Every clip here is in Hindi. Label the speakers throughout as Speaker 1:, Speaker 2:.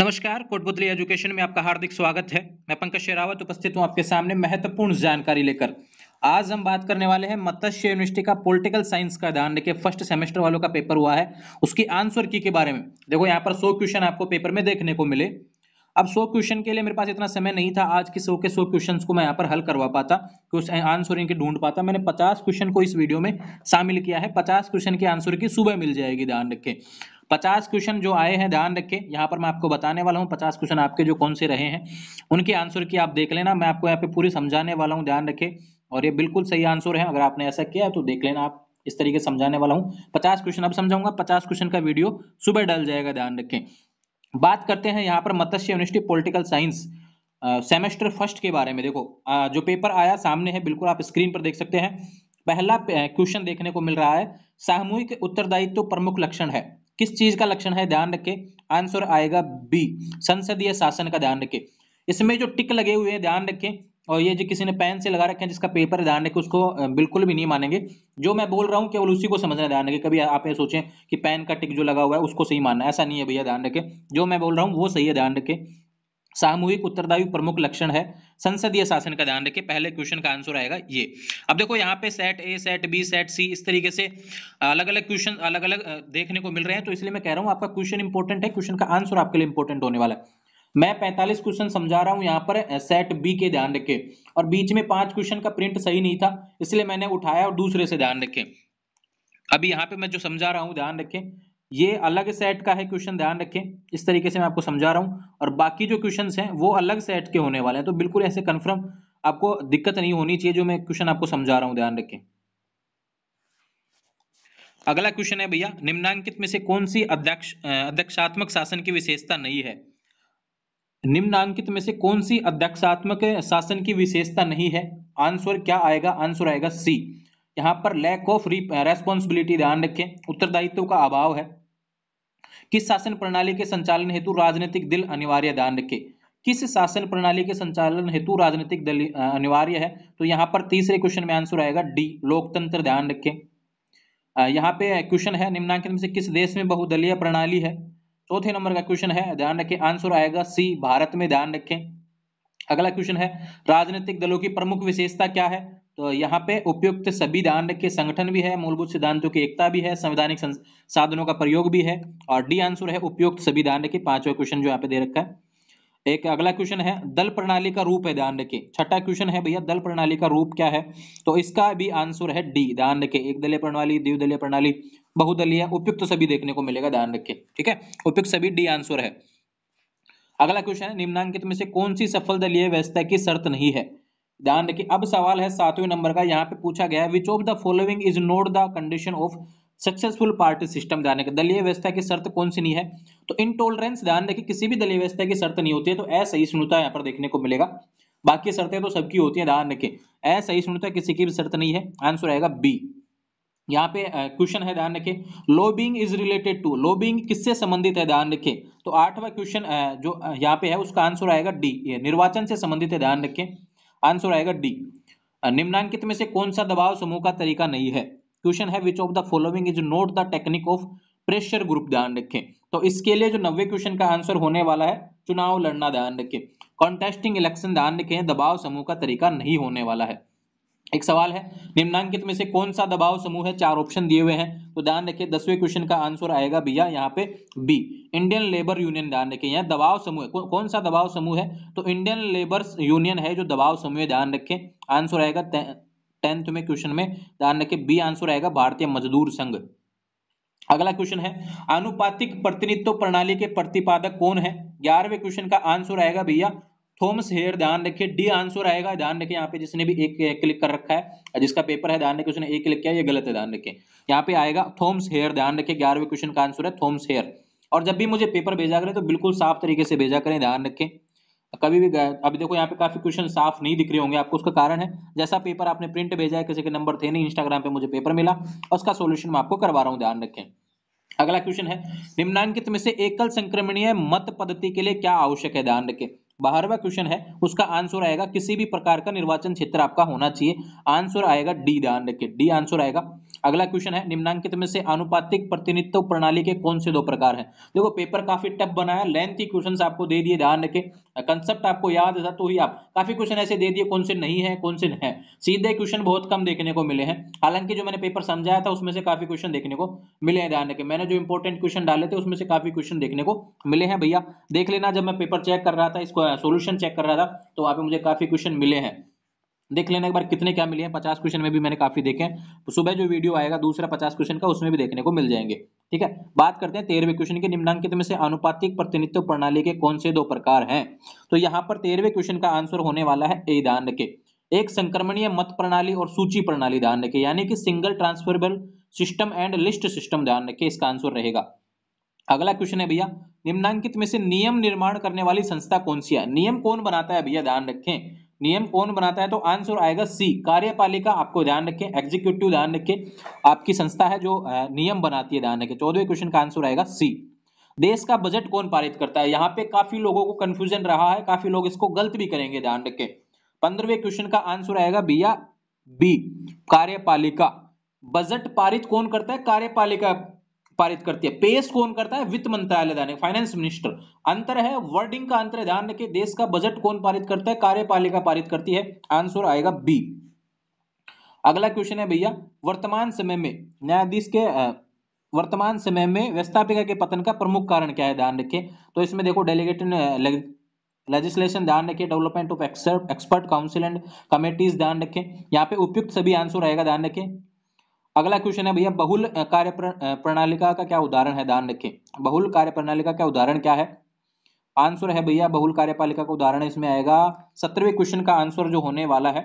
Speaker 1: नमस्कार कोटपुतली एजुकेशन में आपका हार्दिक स्वागत है मैं पंकज शेरावत उपस्थित हूं आपके सामने महत्वपूर्ण जानकारी लेकर आज हम बात करने वाले हैं मत्स्य यूनिवर्सिटी का पॉलिटिकल साइंस का ध्यान देखिए फर्स्ट सेमेस्टर वालों का पेपर हुआ है उसकी आंसर की के बारे में देखो यहाँ पर सौ क्वेश्चन आपको पेपर में देखने को मिले अब सौ क्वेश्चन के लिए मेरे पास इतना समय नहीं था आज के सौ के सौ क्वेश्चन को मैं यहाँ पर हल करवा पाता आंसर इनके ढूंढ पाता मैंने पचास क्वेश्चन को इस वीडियो में शामिल किया है पचास क्वेश्चन के आंसर की सुबह मिल जाएगी ध्यान रखें पचास क्वेश्चन जो आए हैं ध्यान रखें यहाँ पर मैं आपको बताने वाला हूँ पचास क्वेश्चन आपके जो कौन से रहे हैं उनके आंसर की आप देख लेना मैं आपको यहाँ पे पूरी समझाने वाला हूँ ध्यान रखें और ये बिल्कुल सही आंसर है अगर आपने ऐसा किया तो देख लेना आप इस तरीके समझाने वाला हूँ पचास क्वेश्चन अब समझाऊंगा पचास क्वेश्चन का वीडियो सुबह डल जाएगा ध्यान रखें बात करते हैं यहाँ पर Matsya university political science semester first के बारे में देखो जो पेपर आया सामने है बिल्कुल आप स्क्रीन पर देख सकते हैं पहला क्वेश्चन देखने को मिल रहा है सामूहिक उत्तरदायित्व तो प्रमुख लक्षण है किस चीज का लक्षण है ध्यान रखे आंसर आएगा बी संसदीय शासन का ध्यान रखे इसमें जो टिक लगे हुए हैं ध्यान रखें और ये जो किसी ने पेन से लगा रखे हैं जिसका पेपर ध्यान रखे उसको बिल्कुल भी नहीं मानेंगे जो मैं बोल रहा हूँ केवल उसी को समझना ध्यान रखें कभी आप ये सोचें कि पेन का टिक जो लगा हुआ है उसको सही मानना ऐसा नहीं है भैया ध्यान रखें जो मैं बोल रहा हूँ वो सही है ध्यान रखें सामूहिक उत्तरदायी प्रमुख लक्षण है संसदीय शासन का ध्यान रखिए पहले क्वेश्चन का आंसर आएगा ये अब देखो यहाँ पे set A set B set C इस तरीके से अलग अलग क्वेश्चन अलग अलग देखने को मिल रहे हैं तो इसलिए मैं कह रहा हूँ आपका क्वेश्चन इंपॉर्टेंट है क्वेश्चन का आंसर आपके लिए इंपॉर्टेंट होने वाला है मैं 45 क्वेश्चन समझा रहा हूँ यहाँ पर सेट बी के ध्यान रखे और बीच में पांच क्वेश्चन का प्रिंट सही नहीं था इसलिए मैंने उठाया और दूसरे से ध्यान रखे अभी यहाँ पे मैं जो समझा रहा हूँ ध्यान रखें ये अलग सेट का है क्वेश्चन ध्यान रखें इस तरीके से मैं आपको समझा रहा हूँ और बाकी जो क्वेश्चन हैं वो अलग सेट के होने वाले हैं तो बिल्कुल ऐसे कन्फर्म आपको दिक्कत नहीं होनी चाहिए जो मैं क्वेश्चन आपको समझा रहा हूँ ध्यान रखें अगला क्वेश्चन है भैया निम्नांकित में से कौन सी अध्यक्ष अध्यक्षात्मक शासन की विशेषता नहीं है निम्नांकित में से कौन सी अध्यक्षात्मक शासन की विशेषता नहीं है आंसर क्या आएगा आंसर आएगा सी यहाँ पर लैक ऑफ रेस्पॉन्सिबिलिटी ध्यान रखें उत्तरदायित्व का अभाव है किस शासन प्रणाली के संचालन हेतु राजनीतिक दिल अनिवार्य ध्यान रखें किस शासन प्रणाली के संचालन हेतु राजनीतिक दल अनिवार्य है तो यहाँ पर तीसरे क्वेश्चन में आंसर आएगा डी लोकतंत्र ध्यान रखें यहाँ पे क्वेश्चन है निम्नांकित में से किस देश में बहुदलीय प्रणाली है चौथे नंबर का क्वेश्चन है ध्यान रखें आंसर आएगा सी भारत में ध्यान रखें अगला क्वेश्चन है राजनीतिक दलों की प्रमुख विशेषता क्या है तो यहाँ पे उपयुक्त सभी दान के संगठन भी है मूलभूत सिद्धांतों की एकता भी है संवैधानिक साधनों का प्रयोग भी है और डी आंसर है उपयुक्त सभी दान के पांचवा क्वेश्चन जो यहाँ पे दे रखा है एक अगला क्वेश्चन है दल प्रणाली का रूप है ध्यान के छठा क्वेश्चन है भैया दल प्रणाली का रूप क्या है तो इसका भी आंसर है डी दान के एक दलीय प्रणाली द्विदलीय प्रणाली बहुदलीय उपयुक्त सभी देखने को मिलेगा दान के ठीक है उपयुक्त सभी डी आंसर है अगला क्वेश्चन है निम्नांकित में से कौन सी सफल दलीय व्यवस्था की शर्त नहीं है ध्यान रखिए अब सवाल है सातवें नंबर का यहाँ पे पूछा गया है which of the following is not the condition of successful party system ध्यान रखिए दलीय व्यवस्था की शर्त कौन सी नहीं है तो इनटॉलरेंस ध्यान रखिए किसी भी दलीय व्यवस्था की शर्त नहीं होती है तो असहिष्णुता यहाँ पर देखने को मिलेगा बाकी शर्तें तो सबकी होती है ध्यान रखें असहिष्णुता किसी की भी शर्त नहीं है आंसर आएगा बी यहाँ पे क्वेश्चन है ध्यान रखिए lobbying is related to lobbying किससे संबंधित है ध्यान रखिए तो आठवां क्वेश्चन जो यहाँ पे है उसका आंसर आएगा डी निर्वाचन से संबंधित है ध्यान रखें आंसर आएगा डी निम्नांकित में से कौन सा दबाव समूह का तरीका नहीं है क्वेश्चन है which of the following is not the technique of pressure group ध्यान रखें तो इसके लिए जो नब्बे क्वेश्चन का आंसर होने वाला है चुनाव लड़ना ध्यान रखें कॉन्टेस्टिंग इलेक्शन ध्यान रखें दबाव समूह का तरीका नहीं होने वाला है एक सवाल है निम्नांकित में से कौन सा दबाव समूह है चार ऑप्शन दिए हुए हैं तो ध्यान रखिए दसवें क्वेश्चन का आंसर आएगा भैया यहाँ पे बी इंडियन लेबर यूनियन ध्यान रखिए यहाँ दबाव समूह कौ, कौन सा दबाव समूह है तो इंडियन लेबर यूनियन है जो दबाव समूह है ध्यान रखें आंसर आएगा टेंथ में क्वेश्चन में ध्यान रखें बी आंसर आएगा भारतीय मजदूर संघ अगला क्वेश्चन है अनुपातिक प्रतिनिधित्व प्रणाली के प्रतिपादक कौन है ग्यारहवें क्वेश्चन का आंसर आएगा भैया थोम्स हेयर ध्यान रखिए डी आंसर आएगा ध्यान रखिए यहाँ पे जिसने भी एक क्लिक कर रखा है जिसका पेपर है ध्यान रखिए उसने एक क्लिक किया ये गलत है ध्यान रखिए यहाँ पे आएगा थोम्स हेयर ध्यान रखिए ग्यारहवें क्वेश्चन का आंसर है थोम्स हेयर और जब भी मुझे पेपर भेजा करें तो बिल्कुल साफ तरीके से भेजा करें ध्यान रखें कभी भी अभी देखो यहाँ पे काफी क्वेश्चन साफ नहीं दिख रहे होंगे आपको उसका कारण है जैसा पेपर आपने प्रिंट भेजा है किसी के नंबर थे नहीं इंस्टाग्राम पे मुझे पेपर मिला और उसका सोल्यूशन मैं आपको करवा रहा हूँ ध्यान रखें अगला क्वेश्चन है निम्नांकित में से एकल संक्रमणीय मत पद्धति के लिए क्या आवश्यक है ध्यान रखें बारहवा क्वेश्चन है उसका आंसर आएगा किसी भी प्रकार का निर्वाचन क्षेत्र आपका होना चाहिए आंसर आएगा डी ध्यान रखिए डी आंसर आएगा अगला क्वेश्चन है निम्नांकित में से अनुपातिक प्रतिनिधित्व प्रणाली के कौन से दो प्रकार हैं देखो पेपर काफी टफ बनाया लेंथ ही क्वेश्चन आपको दे दिए ध्यान रखे कंसेप्ट आपको याद है तो ही आप काफी क्वेश्चन ऐसे दे दिए कौन से नहीं है कौन से है सीधे क्वेश्चन बहुत कम देखने को मिले हैं हालांकि जो मैंने पेपर समझाया था उसमें से काफी क्वेश्चन देखने को मिले हैं ध्यान रखे मैंने जो इंपॉर्टेंट क्वेश्चन डाले थे उसमें से काफी क्वेश्चन देखने को मिले हैं भैया देख लेना जब मैं पेपर चेक कर रहा था इसको सोल्यूशन चेक कर रहा था तो वहाँ पे मुझे काफी क्वेश्चन मिले हैं देख लेने के बाद कितने क्या मिले हैं पचास क्वेश्चन में भी मैंने काफी देखे हैं तो सुबह जो वीडियो आएगा दूसरा पचास क्वेश्चन का उसमें भी देखने को मिल जाएंगे ठीक है बात करते हैं तेरहवें क्वेश्चन के निम्नांकित में से अनुपातिक प्रतिनिधित्व प्रणाली के कौन से दो प्रकार हैं तो यहाँ पर तेरहवें क्वेश्चन का आंसर होने वाला है ए ध्यान रखे एक संक्रमणीय मत प्रणाली और सूची प्रणाली ध्यान रखे यानी कि single transferable system and list system ध्यान रखे इसका आंसर रहेगा अगला क्वेश्चन है भैया निम्नांकित में से नियम निर्माण करने वाली संस्था कौन सी है नियम कौन बनाता है भैया ध्यान रखें नियम कौन बनाता है तो आंसर आएगा सी कार्यपालिका आपको ध्यान रखें एग्जीक्यूटिव ध्यान रखें आपकी संस्था है जो नियम बनाती है ध्यान रखें चौदह क्वेश्चन का आंसर आएगा सी देश का बजट कौन पारित करता है यहाँ पे काफी लोगों को कंफ्यूजन रहा है काफी लोग इसको गलत भी करेंगे ध्यान रखें पंद्रहवें क्वेश्चन का आंसर आएगा बी या बी कार्यपालिका बजट पारित कौन करता है कार्यपालिका पारित करती है पेश कौन करता है वित्त मंत्रालय ध्यान फाइनेंस मिनिस्टर अंतर है वर्डिंग का अंतर ध्यान रखिए देश का बजट कौन पारित करता है कार्यपालिका पारित करती है आंसर आएगा बी अगला क्वेश्चन है भैया वर्तमान समय में न्यायाधीश के वर्तमान समय में व्यवस्थापिका के पतन का प्रमुख कारण क्या है ध्यान रखिए तो इसमें देखो डेलीगेटेड लेजिस्लेशन ध्यान रखिए development of expert council and committees ध्यान रखें यहाँ पे उपयुक्त सभी आंसर आएगा ध्यान रखें अगला क्वेश्चन है भैया बहुल कार्य प्रणालिका का क्या उदाहरण है ध्यान रखें बहुल कार्य प्रणालिका का उदाहरण क्या है आंसर है भैया बहुल कार्यपालिका का उदाहरण इसमें आएगा सत्रहवें क्वेश्चन का आंसर जो होने वाला है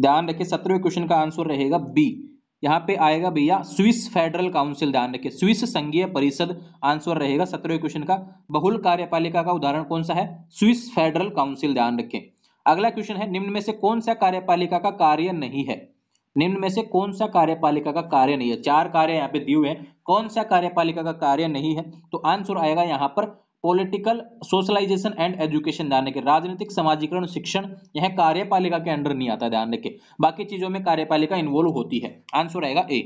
Speaker 1: ध्यान रखिए सत्रहवें क्वेश्चन का आंसर रहेगा बी यहाँ पे आएगा भैया स्विस फेडरल काउंसिल ध्यान रखिए स्विस संघीय परिषद आंसर रहेगा सत्रहवें क्वेश्चन का बहुल कार्यपालिका का उदाहरण कौन सा है स्विस फेडरल काउंसिल ध्यान रखें अगला क्वेश्चन है निम्न में से कौन सा कार्यपालिका का कार्य नहीं है निम्न में से कौन सा कार्यपालिका का कार्य नहीं है चार कार्य यहाँ पे दिए हुए हैं कौन सा कार्यपालिका का कार्य नहीं है तो आंसर आएगा यहाँ पर पॉलिटिकल सोशलाइजेशन एंड एजुकेशन ध्यान के राजनीतिक समाजीकरण शिक्षण यह कार्यपालिका के अंडर नहीं आता ध्यान रखे बाकी चीजों में कार्यपालिका इन्वॉल्व होती है आंसर आएगा ए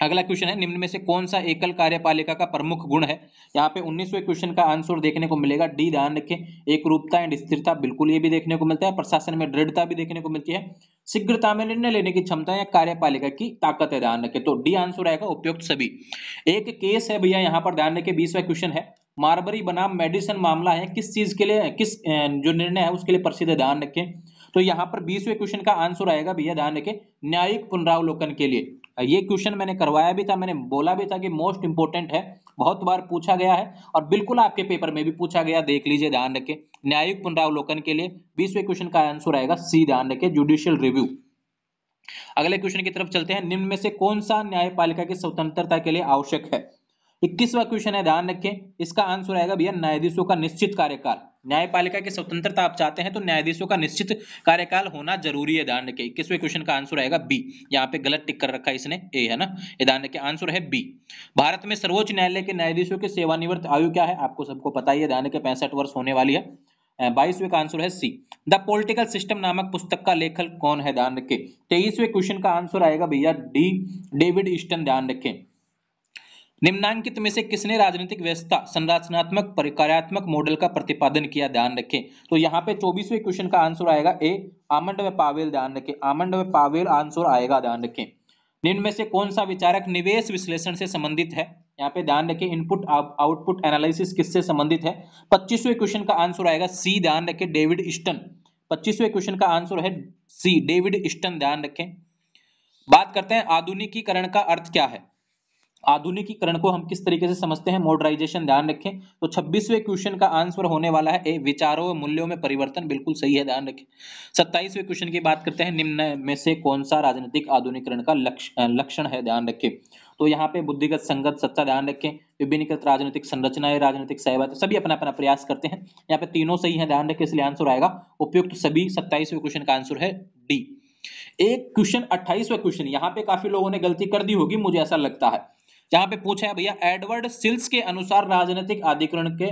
Speaker 1: अगला क्वेश्चन है निम्न में से कौन सा एकल कार्यपालिका का प्रमुख गुण है यहाँ पे उन्नीसवें क्वेश्चन का आंसर देखने को मिलेगा डी ध्यान रखें एक रूपता एंड स्थिरता बिल्कुल ये भी देखने को मिलता है प्रशासन में दृढ़ता भी देखने को मिलती है शीघ्रता में निर्णय लेने की क्षमता या कार्यपालिका की ताकत है ध्यान रखें तो डी आंसर आएगा उपयुक्त सभी एक केस है भैया यहाँ पर ध्यान रखें बीसवा क्वेश्चन है मार्बरी बनाम मेडिसन मामला है किस चीज के लिए किस जो निर्णय है उसके लिए प्रसिद्ध ध्यान रखें तो यहाँ पर बीसवें क्वेश्चन का आंसर आएगा भैया ध्यान रखें न्यायिक पुनरावलोकन के लिए ये क्वेश्चन मैंने करवाया भी था मैंने बोला भी था कि मोस्ट इंपॉर्टेंट है बहुत बार पूछा गया है और बिल्कुल आपके पेपर में भी पूछा गया देख लीजिए ध्यान रखें न्यायिक पुनरावलोकन के लिए बीसवें क्वेश्चन का आंसर आएगा सी ध्यान रखें जुडिशियल रिव्यू अगले क्वेश्चन की तरफ चलते हैं निम्न में से कौन सा न्यायपालिका की स्वतंत्रता के लिए आवश्यक है इक्कीसवा क्वेश्चन है ध्यान रखें इसका आंसर आएगा भैया न्यायाधीशों का निश्चित कार्यकाल न्यायपालिका की स्वतंत्रता आप चाहते हैं तो न्यायाधीशों का निश्चित कार्यकाल होना जरूरी है ध्यान रखें इक्कीसवें क्वेश्चन का आंसर आएगा बी यहाँ पे गलत टिक कर रखा इसने ए है ना ये ध्यान रखें आंसर है बी भारत में सर्वोच्च न्यायालय के न्यायाधीशों की सेवानिवृत्त आयु क्या है आपको सबको पता ही है ध्यान के पैंसठ वर्ष होने वाली है बाईसवें का आंसर है सी द पोलिटिकल सिस्टम नामक पुस्तक का लेखक कौन है ध्यान रखें तेईसवें क्वेश्चन का आंसर आएगा भैया डी डेविड ईस्टन ध्यान रखें निम्नांकित में से किसने राजनीतिक व्यवस्था संरचनात्मक परिकार्यात्मक मॉडल का प्रतिपादन किया ध्यान रखें तो यहाँ पे चौबीसवें क्वेश्चन का आंसर आएगा ए आमंड पावेल ध्यान रखें आमंड पावेल आंसर आएगा ध्यान रखें निम्न में से कौन सा विचारक निवेश विश्लेषण से संबंधित है यहाँ पे ध्यान रखें इनपुट आउटपुट एनालिसिस किससे संबंधित है पच्चीसवें क्वेश्चन का आंसर आएगा सी ध्यान रखें डेविड इस्टन पच्चीसवें क्वेश्चन का आंसर है सी डेविड इस्टन ध्यान रखें बात करते हैं आधुनिकीकरण का अर्थ क्या है आधुनिकीकरण को हम किस तरीके से समझते हैं मॉडराइजेशन ध्यान रखें तो 26वें क्वेश्चन का आंसर होने वाला है ए विचारों और मूल्यों में परिवर्तन बिल्कुल सही है ध्यान रखें 27वें क्वेश्चन की बात करते हैं निम्न में से कौन सा राजनीतिक आधुनिकरण का लक्षण है ध्यान रखें तो यहाँ पे बुद्धिगत संगत सत्ता ध्यान रखें विभिन्नकृत राजनीतिक संरचनाएं राजनीतिक सहमत तो सभी अपना अपना प्रयास करते हैं यहाँ पे तीनों सही है ध्यान रखें इसलिए आंसर आएगा उपयुक्त सभी सत्ताईसवें क्वेश्चन का आंसर है डी एक क्वेश्चन अट्ठाईसवें क्वेश्चन यहाँ पे काफी लोगों ने गलती कर दी होगी मुझे ऐसा लगता है जहां पे पूछा है भैया एडवर्ड सिल्स के अनुसार राजनीतिक अधिकरण के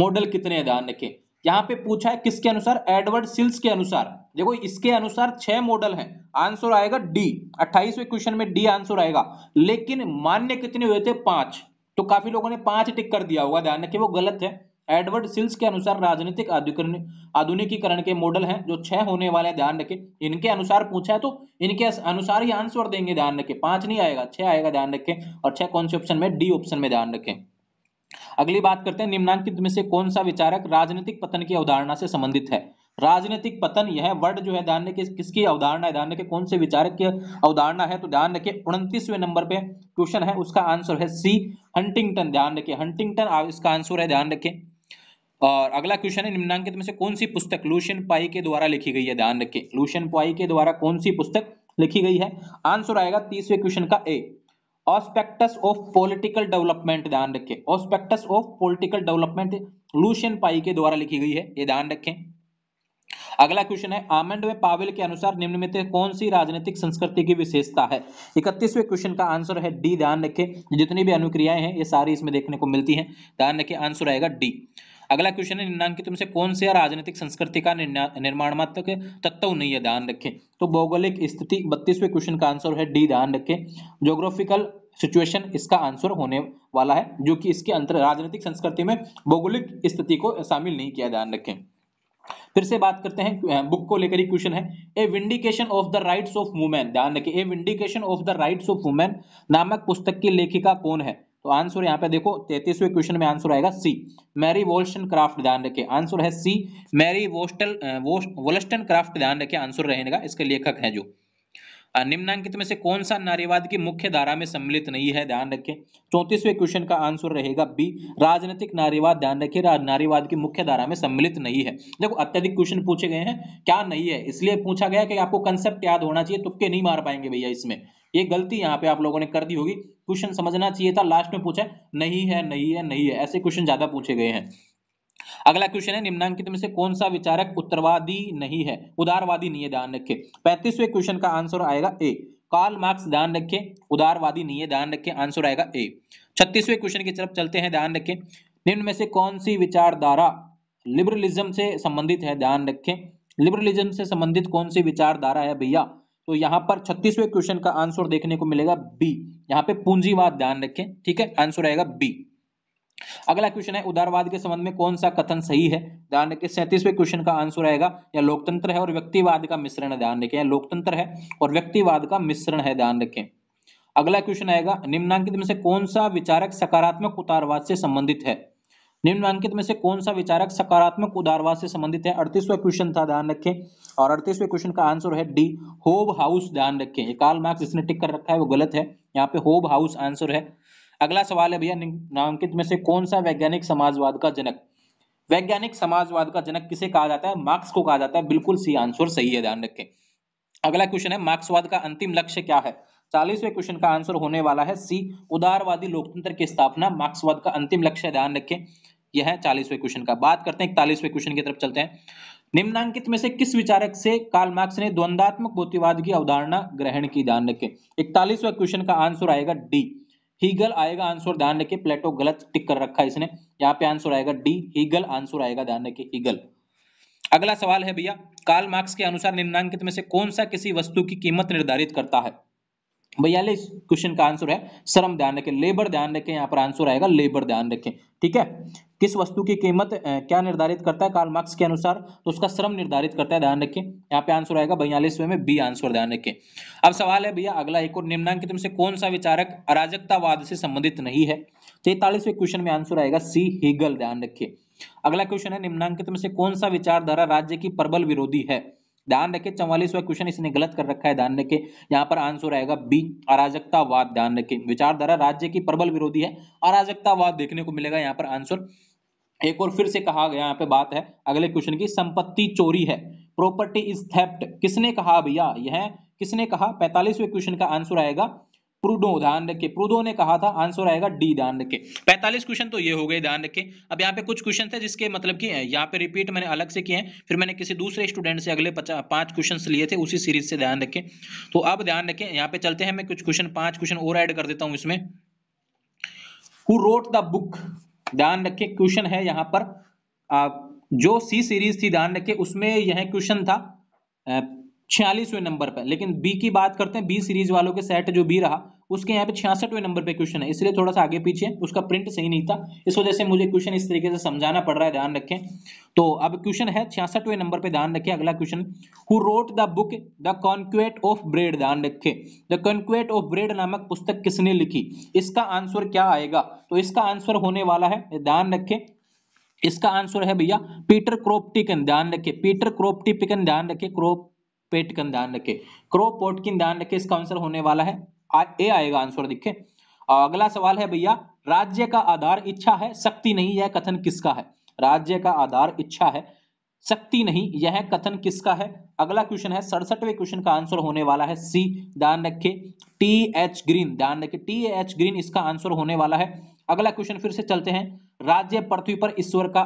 Speaker 1: मॉडल कितने दान के यहाँ पे पूछा है किसके अनुसार एडवर्ड सिल्स के अनुसार देखो इसके अनुसार छह मॉडल हैं आंसर आएगा डी अट्ठाईसवें क्वेश्चन में डी आंसर आएगा लेकिन मान्य कितने हुए थे पांच तो काफी लोगों ने पांच टिक कर दिया होगा ध्यान रखिए वो गलत है एडवर्ड सिल्स के अनुसार राजनीतिक आधुनिकीकरण के मॉडल हैं जो छह होने वाले हैं ध्यान रखें इनके अनुसार पूछा है तो इनके अनुसार ही आंसर देंगे ध्यान रखें पांच नहीं आएगा छह आएगा ध्यान रखें और छह कौन से ऑप्शन में डी ऑप्शन में ध्यान रखें अगली बात करते हैं निम्नांकित में से कौन सा विचारक राजनीतिक पतन की अवधारणा से संबंधित है राजनीतिक पतन यह वर्ड जो है ध्यान रखें किसकी अवधारणा है ध्यान रखें कौन से विचारक की अवधारणा है तो ध्यान रखें उनतीसवें नंबर पे क्वेश्चन है उसका आंसर है सी हंटिंगटन ध्यान रखें हंटिंगटन इसका आंसर है ध्यान रखें और अगला क्वेश्चन है निम्नांकित में से कौन सी पुस्तक लूशन पाई के द्वारा लिखी गई है ध्यान रखिए लूशन पाई के द्वारा कौन सी पुस्तक लिखी गई है आंसर आएगा तीसरे क्वेश्चन का A aspects of political development ध्यान रखें aspects of political development Lucian Pye के द्वारा लिखी गई है ये ध्यान रखें अगला क्वेश्चन है आमंड में पावेल के अनुसार निम्न में से कौन सी राजनीतिक संस्कृति की विशेषता है इकतीसवें क्वेश्चन का आंसर है डी ध्यान रखें जितनी भी अनुक्रियाएं हैं ये सारी इसमें देखने को मिलती हैं ध्यान रखें आंसर आएगा डी अगला क्वेश्चन है निम्नांकित तुमसे कौन से राजनीतिक संस्कृति का निर्माणात्मक तत्व नहीं है ध्यान रखें तो भौगोलिक स्थिति बत्तीसवें क्वेश्चन का आंसर है डी ध्यान रखें जोग्राफिकल सिचुएशन इसका आंसर होने वाला है जो कि इसके अंतर राजनीतिक संस्कृति में भौगोलिक स्थिति को शामिल नहीं किया ध्यान रखें फिर से बात करते हैं बुक को लेकर ही क्वेश्चन है A vindication of the rights of women ध्यान रखें A vindication of the rights of women नामक पुस्तक की लेखिका कौन है तो आंसर यहाँ पे देखो तैतीसवें क्वेश्चन में आंसर आएगा सी मैरी वोल्स्टन क्राफ्ट ध्यान रखे आंसर है सी मैरी वोस्टल वोलस्टन क्राफ्ट ध्यान रखे आंसर रहेगा इसके लेखक है जो निम्नांकित में से कौन सा नारीवाद की मुख्य धारा में सम्मिलित नहीं है ध्यान रखें चौंतीसवें क्वेश्चन का आंसर रहेगा बी राजनीतिक नारीवाद ध्यान रखिए नारीवाद की मुख्य धारा में सम्मिलित नहीं है देखो अत्यधिक क्वेश्चन पूछे गए हैं क्या नहीं है इसलिए पूछा गया कि आपको कंसेप्ट याद होना चाहिए तुपके नहीं मार पाएंगे भैया इसमें ये गलती यहाँ पे आप लोगों ने कर दी होगी क्वेश्चन समझना चाहिए था लास्ट में पूछा नहीं है नहीं है नहीं है ऐसे क्वेश्चन ज्यादा पूछे गए हैं अगला क्वेश्चन है निम्नांकित में से कौन सा विचारक उत्तरवादी नहीं है उदारवादी नहीं है ध्यान रखे पैंतीसवें क्वेश्चन का आंसर आएगा ए कार्ल मार्क्स ध्यान रखे उदारवादी नहीं है ध्यान रखे आंसर आएगा ए छत्तीसवें क्वेश्चन की तरफ चलते हैं ध्यान रखे निम्न में से कौन सी विचारधारा लिबरलिज्म से संबंधित है ध्यान रखें लिबरलिज्म से संबंधित कौन सी विचारधारा है भैया तो यहाँ पर छत्तीसवें क्वेश्चन का आंसर देखने को मिलेगा बी यहाँ पे पूंजीवाद ध्यान रखें ठीक है आंसर आएगा बी अगला क्वेश्चन है उदारवाद के संबंध में कौन सा कथन सही है ध्यान रखें सैंतीसवें क्वेश्चन का आंसर आएगा या लोकतंत्र है और व्यक्तिवाद का मिश्रण है ध्यान रखें या लोकतंत्र है और व्यक्तिवाद का मिश्रण है ध्यान रखें अगला क्वेश्चन आएगा निम्नांकित में से कौन सा विचारक सकारात्मक उतारवाद से संबंधित है निम्नलिखित में से कौन सा विचारक सकारात्मक उदारवाद से संबंधित है अड़तीसवा क्वेश्चन था ध्यान रखें और अड़तीसवें क्वेश्चन का आंसर है डी होब हाउस ध्यान रखें कार्ल मार्क्स जिसने टिक कर रखा है वो गलत है यहाँ पे होब हाउस आंसर है अगला सवाल है भैया नामांकित में से कौन सा वैज्ञानिक समाजवाद का जनक वैज्ञानिक समाजवाद का जनक किसे कहा जाता है मार्क्स को कहा जाता है बिल्कुल सी आंसर सही है ध्यान रखें अगला क्वेश्चन है मार्क्सवाद का अंतिम लक्ष्य क्या है चालीसवें क्वेश्चन का आंसर होने वाला है सी उदारवादी लोकतंत्र की स्थापना मार्क्सवाद का अंतिम लक्ष्य ध्यान रखें यह है चालीसवें क्वेश्चन का बात करते हैं इकतालीसवें क्वेश्चन की तरफ चलते हैं निम्नांकित में से किस विचारक से कार्ल मार्क्स ने द्वंदात्मक बोतिवाद की अवधारणा ग्रहण की ध्यान रखें इकतालीसवें क्वेश्चन का आंसर आएगा डी हीगल आएगा आंसर ध्यान रखें प्लेटो गलत टिक कर रखा है इसने यहाँ पे आंसर आएगा डी हीगल आंसर आएगा ध्यान रखें हीगल अगला सवाल है भैया कार्ल मार्क्स के अनुसार निम्नांकित में से कौन सा किसी वस्तु की कीमत निर्धारित करता है बयालीस क्वेश्चन का आंसर है श्रम ध्यान रखें लेबर ध्यान रखें यहाँ पर आंसर आएगा लेबर ध्यान रखें ठीक है किस वस्तु की कीमत क्या निर्धारित करता है कार्ल मार्क्स के अनुसार तो उसका श्रम निर्धारित करता है ध्यान रखें यहाँ पे आंसर आएगा बयालीसवें में बी आंसर ध्यान रखें अब सवाल है भैया अगला एक और निम्नांकित में से कौन सा विचारक अराजकतावाद से संबंधित नहीं है तैतालीसवें क्वेश्चन में आंसर आएगा सी हीगल ध्यान रखें अगला क्वेश्चन है निम्नांकित में से कौन सा विचारधारा राज्य की प्रबल विरोधी है ध्यान रखे चौवालीसवा क्वेश्चन इसने गलत कर रखा है ध्यान रखे यहाँ पर आंसर आएगा बी अराजकतावाद ध्यान रखे विचारधारा राज्य की प्रबल विरोधी है अराजकतावाद देखने को मिलेगा यहाँ पर आंसर एक और फिर से कहा गया यहाँ पे बात है अगले क्वेश्चन की संपत्ति चोरी है प्रॉपर्टी इज थेप्ट किसने कहा भैया यह किसने कहा पैंतालीसवें क्वेश्चन का आंसर आएगा प्रूडो ध्यान रखे प्रूडो ने कहा था आंसर आएगा डी ध्यान रखे पैंतालीस क्वेश्चन तो ये हो गए ध्यान रखे अब यहाँ पे कुछ क्वेश्चन है जिसके मतलब कि यहाँ पे रिपीट मैंने अलग से किए हैं फिर मैंने किसी दूसरे स्टूडेंट से अगले पांच क्वेश्चन लिए थे उसी सीरीज से ध्यान रखे तो अब ध्यान रखें यहाँ पे चलते हैं मैं कुछ क्वेश्चन पांच क्वेश्चन और एड कर देता हूँ इसमें हु रोट द बुक ध्यान रखे क्वेश्चन है यहाँ पर आ, जो सी सीरीज थी ध्यान रखे उसमें यह क्वेश्चन था छियालीसवें नंबर पर लेकिन बी की बात करते हैं बी सीरीज वालों के सेट जो बी रहा उसके यहाँ पे छियासठवें नंबर पे क्वेश्चन है इसलिए थोड़ा सा आगे पीछे उसका प्रिंट सही नहीं था इस वजह से मुझे क्वेश्चन इस तरीके से समझाना पड़ रहा है ध्यान रखें तो अब क्वेश्चन है छियासठवें नंबर पे ध्यान रखें अगला question who wrote the book the conquest of bread ध्यान रखें द कॉन्क्वेट ऑफ ब्रेड नामक पुस्तक किसने लिखी इसका आंसर क्या आएगा तो इसका आंसर होने वाला है ध्यान रखें इसका आंसर है भैया पीटर क्रोपटिकन ध्यान रखे पीटर क्रोपटिपिकन ध्यान रखे क्रोप पेटकन ध्यान रखे क्रोपोटकिन ध्यान रखे इसका आंसर होने वाला है ए आएगा आंसर दिखे अगला सवाल है भैया राज्य का आधार इच्छा है शक्ति नहीं यह कथन किसका है राज्य का आधार इच्छा है शक्ति नहीं यह कथन किसका है अगला क्वेश्चन है सड़सठवें क्वेश्चन का आंसर होने वाला है सी ध्यान रखे टी एच ग्रीन ध्यान रखे टी एच ग्रीन इसका आंसर होने वाला है अगला क्वेश्चन फिर से चलते हैं राज्य पृथ्वी पर ईश्वर का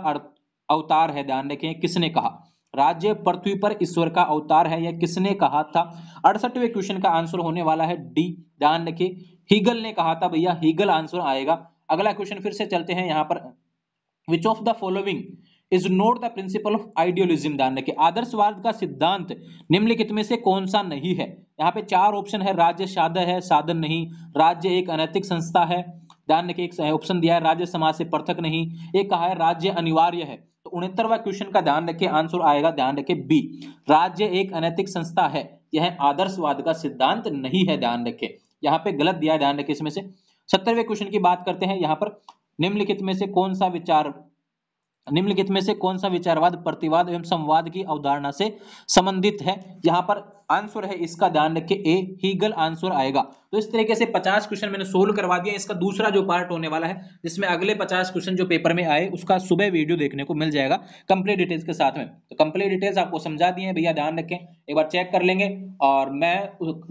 Speaker 1: अवतार है ध्यान रखें किसने कहा राज्य पृथ्वी पर ईश्वर का अवतार है यह किसने कहा था अड़सठवें क्वेश्चन का आंसर होने वाला है डी ध्यान रखिए हीगल ने कहा था भैया हीगल आंसर आएगा अगला क्वेश्चन फिर से चलते हैं यहाँ पर which of the following is not the principle of idealism ध्यान रखिए आदर्शवाद का सिद्धांत निम्नलिखित में से कौन सा नहीं है यहाँ पे चार ऑप्शन है राज्य साधन है साधन नहीं राज्य एक अनैतिक संस्था है ध्यान रखिए एक ऑप्शन दिया है राज्य समाज से पृथक नहीं एक कहा है राज्य अनिवार्य है तो उनहत्तरवा क्वेश्चन का ध्यान रखिए आंसर आएगा ध्यान रखिए बी राज्य एक अनैतिक संस्था है यह आदर्शवाद का सिद्धांत नहीं है ध्यान रखें यहाँ पे गलत दिया ध्यान रखें इसमें से सत्तरवें क्वेश्चन की बात करते हैं यहाँ पर निम्नलिखित में से कौन सा विचार निम्नलिखित में से कौन सा विचारवाद प्रतिवाद एवं संवाद की अवधारणा से संबंधित है यहाँ पर आंसर है इसका ध्यान रखे ए हीगल आंसर आएगा तो इस तरीके से 50 क्वेश्चन मैंने सोल्व करवा दिया इसका दूसरा जो पार्ट होने वाला है जिसमें अगले 50 क्वेश्चन जो पेपर में आए उसका सुबह वीडियो देखने को मिल जाएगा कंप्लीट डिटेल्स के साथ में तो कंप्लीट डिटेल्स आपको समझा दिए भैया ध्यान रखें एक बार चेक कर लेंगे और मैं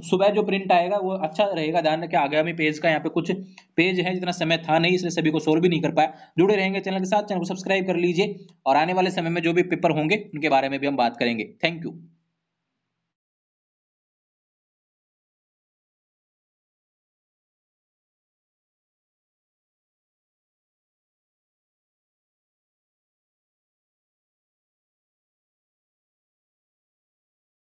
Speaker 1: सुबह जो प्रिंट आएगा वो अच्छा रहेगा ध्यान रखें आगामी पेज का यहाँ पे कुछ पेज है जितना समय था नहीं इसलिए सभी को सोल्व भी नहीं कर पाया जुड़े रहेंगे चैनल के साथ चैनल को सब्सक्राइब कर लीजिए और आने वाले समय में जो भी पेपर होंगे उनके बारे में भी हम बात करेंगे थैंक यू